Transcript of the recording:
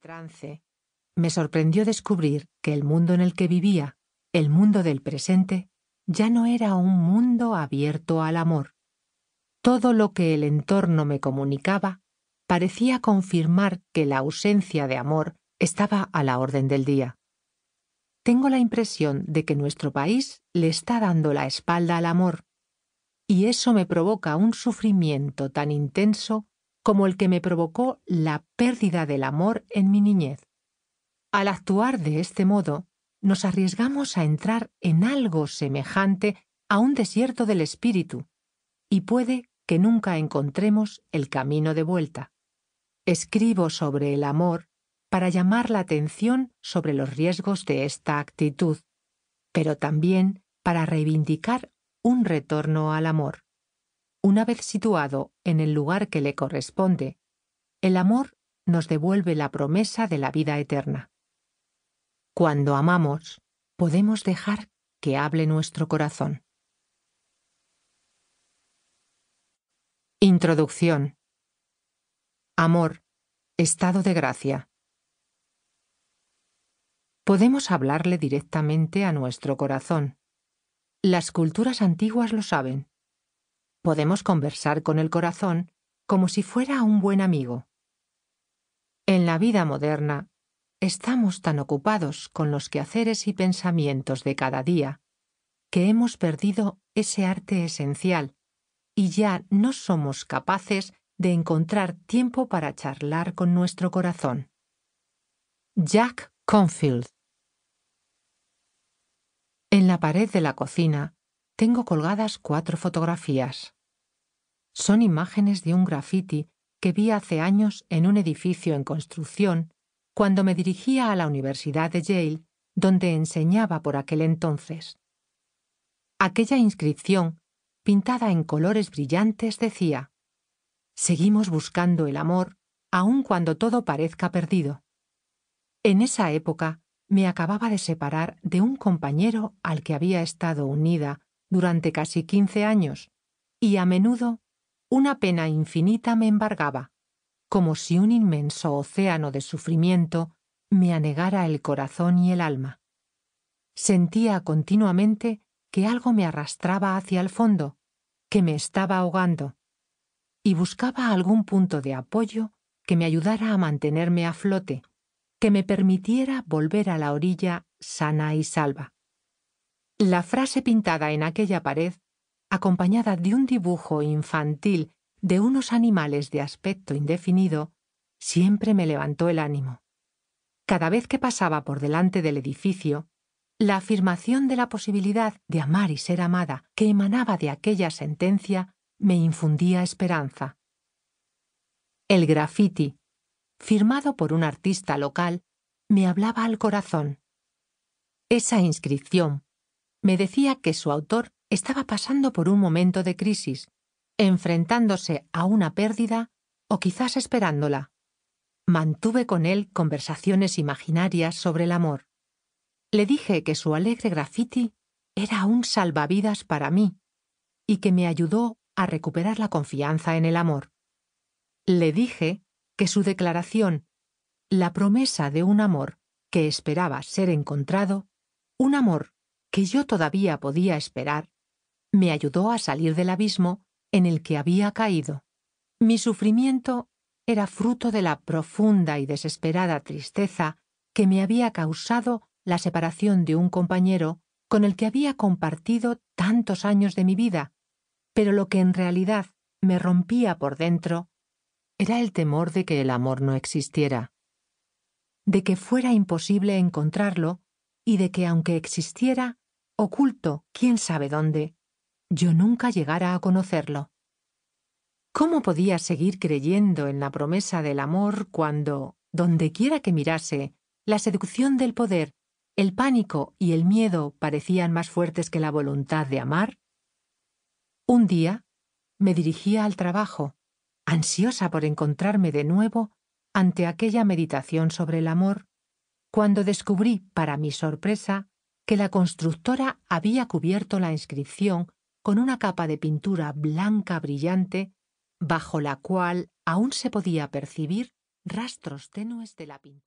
trance, me sorprendió descubrir que el mundo en el que vivía, el mundo del presente, ya no era un mundo abierto al amor. Todo lo que el entorno me comunicaba parecía confirmar que la ausencia de amor estaba a la orden del día. Tengo la impresión de que nuestro país le está dando la espalda al amor, y eso me provoca un sufrimiento tan intenso como el que me provocó la pérdida del amor en mi niñez. Al actuar de este modo, nos arriesgamos a entrar en algo semejante a un desierto del espíritu, y puede que nunca encontremos el camino de vuelta. Escribo sobre el amor para llamar la atención sobre los riesgos de esta actitud, pero también para reivindicar un retorno al amor. Una vez situado en el lugar que le corresponde, el amor nos devuelve la promesa de la vida eterna. Cuando amamos, podemos dejar que hable nuestro corazón. Introducción. Amor, estado de gracia. Podemos hablarle directamente a nuestro corazón. Las culturas antiguas lo saben. Podemos conversar con el corazón como si fuera un buen amigo. En la vida moderna, estamos tan ocupados con los quehaceres y pensamientos de cada día, que hemos perdido ese arte esencial y ya no somos capaces de encontrar tiempo para charlar con nuestro corazón. Jack Confield En la pared de la cocina tengo colgadas cuatro fotografías. Son imágenes de un graffiti que vi hace años en un edificio en construcción cuando me dirigía a la Universidad de Yale, donde enseñaba por aquel entonces. Aquella inscripción, pintada en colores brillantes, decía Seguimos buscando el amor, aun cuando todo parezca perdido. En esa época me acababa de separar de un compañero al que había estado unida durante casi quince años, y a menudo una pena infinita me embargaba, como si un inmenso océano de sufrimiento me anegara el corazón y el alma. Sentía continuamente que algo me arrastraba hacia el fondo, que me estaba ahogando, y buscaba algún punto de apoyo que me ayudara a mantenerme a flote, que me permitiera volver a la orilla sana y salva. La frase pintada en aquella pared, acompañada de un dibujo infantil de unos animales de aspecto indefinido, siempre me levantó el ánimo. Cada vez que pasaba por delante del edificio, la afirmación de la posibilidad de amar y ser amada que emanaba de aquella sentencia me infundía esperanza. El graffiti, firmado por un artista local, me hablaba al corazón. Esa inscripción me decía que su autor estaba pasando por un momento de crisis, enfrentándose a una pérdida o quizás esperándola. Mantuve con él conversaciones imaginarias sobre el amor. Le dije que su alegre graffiti era un salvavidas para mí y que me ayudó a recuperar la confianza en el amor. Le dije que su declaración, la promesa de un amor que esperaba ser encontrado, un amor yo todavía podía esperar, me ayudó a salir del abismo en el que había caído. Mi sufrimiento era fruto de la profunda y desesperada tristeza que me había causado la separación de un compañero con el que había compartido tantos años de mi vida, pero lo que en realidad me rompía por dentro era el temor de que el amor no existiera, de que fuera imposible encontrarlo y de que aunque existiera, oculto, quién sabe dónde, yo nunca llegara a conocerlo. ¿Cómo podía seguir creyendo en la promesa del amor cuando, dondequiera que mirase, la seducción del poder, el pánico y el miedo parecían más fuertes que la voluntad de amar? Un día me dirigía al trabajo, ansiosa por encontrarme de nuevo ante aquella meditación sobre el amor, cuando descubrí, para mi sorpresa, que la constructora había cubierto la inscripción con una capa de pintura blanca brillante bajo la cual aún se podía percibir rastros tenues de la pintura.